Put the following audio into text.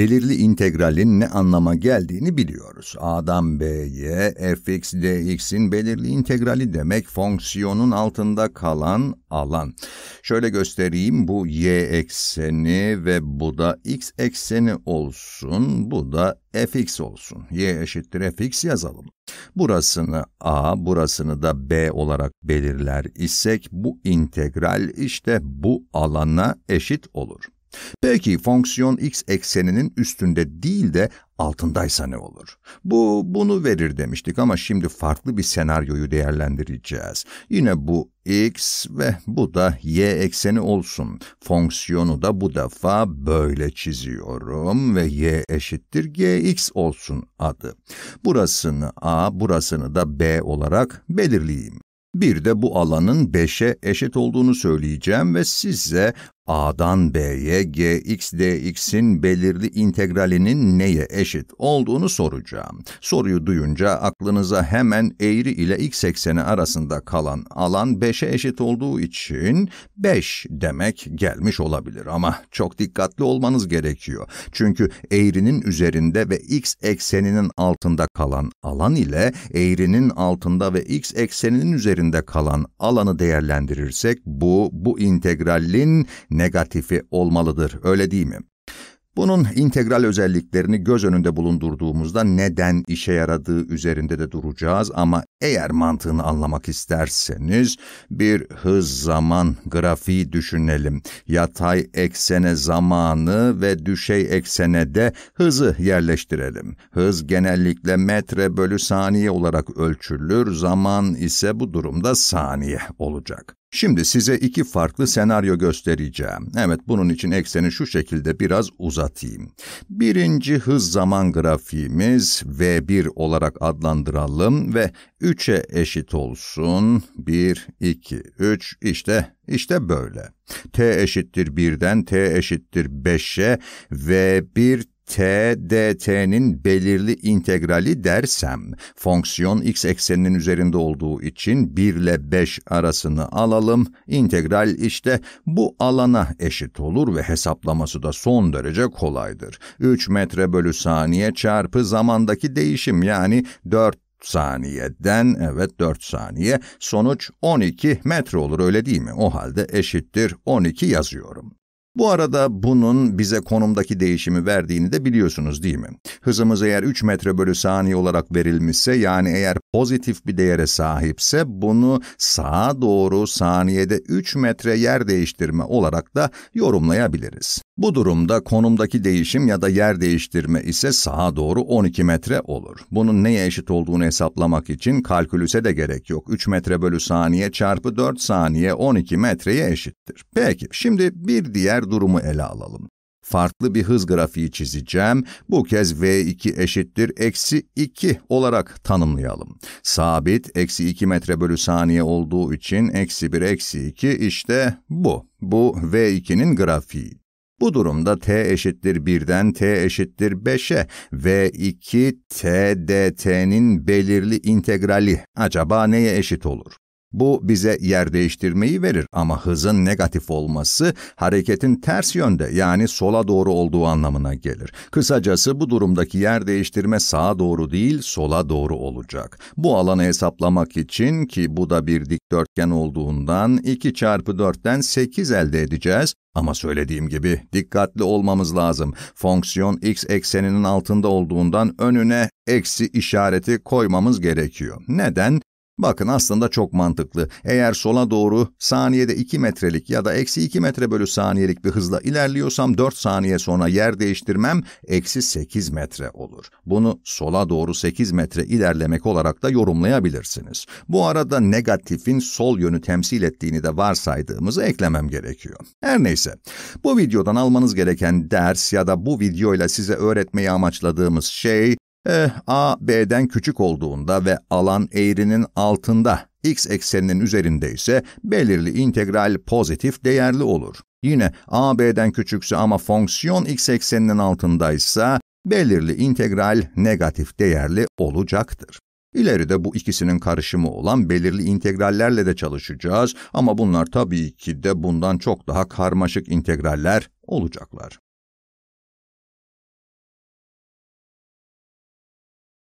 belirli integralin ne anlama geldiğini biliyoruz. A'dan B'ye fx dx'in belirli integrali demek fonksiyonun altında kalan alan. Şöyle göstereyim bu y ekseni ve bu da x ekseni olsun, bu da fx olsun. y eşittir fx yazalım. Burasını a, burasını da b olarak belirler isek bu integral işte bu alana eşit olur. Peki fonksiyon x ekseninin üstünde değil de altındaysa ne olur? Bu bunu verir demiştik ama şimdi farklı bir senaryoyu değerlendireceğiz. Yine bu x ve bu da y ekseni olsun. Fonksiyonu da bu defa böyle çiziyorum ve y eşittir gx olsun adı. Burasını a, burasını da b olarak belirleyeyim. Bir de bu alanın 5'e eşit olduğunu söyleyeceğim ve size A'dan B'ye dx'in belirli integralinin neye eşit olduğunu soracağım. Soruyu duyunca aklınıza hemen eğri ile x ekseni arasında kalan alan 5'e eşit olduğu için 5 demek gelmiş olabilir ama çok dikkatli olmanız gerekiyor. Çünkü eğrinin üzerinde ve x ekseninin altında kalan alan ile eğrinin altında ve x ekseninin üzerinde kalan alanı değerlendirirsek bu bu integralin negatifi olmalıdır, öyle değil mi? Bunun integral özelliklerini göz önünde bulundurduğumuzda neden işe yaradığı üzerinde de duracağız ama eğer mantığını anlamak isterseniz bir hız zaman grafiği düşünelim. Yatay eksene zamanı ve düşey eksene de hızı yerleştirelim. Hız genellikle metre bölü saniye olarak ölçülür, zaman ise bu durumda saniye olacak. Şimdi size iki farklı senaryo göstereceğim. Evet, bunun için ekseni şu şekilde biraz uzatayım. Birinci hız zaman grafiğimiz V1 olarak adlandıralım ve 3'e eşit olsun. 1, 2, 3, işte, işte böyle. T eşittir 1'den T eşittir 5'e V1 t dt'nin belirli integrali dersem, fonksiyon x ekseninin üzerinde olduğu için 1 ile 5 arasını alalım. Integral işte bu alana eşit olur ve hesaplaması da son derece kolaydır. 3 metre bölü saniye çarpı zamandaki değişim yani 4 saniyeden evet 4 saniye sonuç 12 metre olur öyle değil mi? O halde eşittir 12 yazıyorum. Bu arada bunun bize konumdaki değişimi verdiğini de biliyorsunuz değil mi? Hızımız eğer 3 metre bölü saniye olarak verilmişse yani eğer pozitif bir değere sahipse bunu sağa doğru saniyede 3 metre yer değiştirme olarak da yorumlayabiliriz. Bu durumda konumdaki değişim ya da yer değiştirme ise sağa doğru 12 metre olur. Bunun neye eşit olduğunu hesaplamak için kalkülüse de gerek yok. 3 metre bölü saniye çarpı 4 saniye 12 metreye eşittir. Peki, şimdi bir diğer durumu ele alalım. Farklı bir hız grafiği çizeceğim. Bu kez v2 eşittir eksi 2 olarak tanımlayalım. Sabit eksi 2 metre bölü saniye olduğu için eksi 1 eksi 2 işte bu. Bu v2'nin grafiği. Bu durumda t eşittir 1'den t eşittir 5'e ve 2 t dt'nin belirli integrali acaba neye eşit olur? Bu bize yer değiştirmeyi verir ama hızın negatif olması hareketin ters yönde yani sola doğru olduğu anlamına gelir. Kısacası bu durumdaki yer değiştirme sağa doğru değil sola doğru olacak. Bu alanı hesaplamak için ki bu da bir dikdörtgen olduğundan 2 çarpı 4'ten 8 elde edeceğiz. Ama söylediğim gibi dikkatli olmamız lazım. Fonksiyon x ekseninin altında olduğundan önüne eksi işareti koymamız gerekiyor. Neden? Bakın aslında çok mantıklı. Eğer sola doğru saniyede 2 metrelik ya da eksi 2 metre bölü saniyelik bir hızla ilerliyorsam 4 saniye sonra yer değiştirmem eksi 8 metre olur. Bunu sola doğru 8 metre ilerlemek olarak da yorumlayabilirsiniz. Bu arada negatifin sol yönü temsil ettiğini de varsaydığımızı eklemem gerekiyor. Her neyse, bu videodan almanız gereken ders ya da bu videoyla size öğretmeyi amaçladığımız şey e, A, B'den küçük olduğunda ve alan eğrinin altında, x ekseninin üzerinde ise belirli integral pozitif değerli olur. Yine A, B'den küçükse ama fonksiyon x ekseninin altındaysa belirli integral negatif değerli olacaktır. İleride bu ikisinin karışımı olan belirli integrallerle de çalışacağız ama bunlar tabii ki de bundan çok daha karmaşık integraller olacaklar.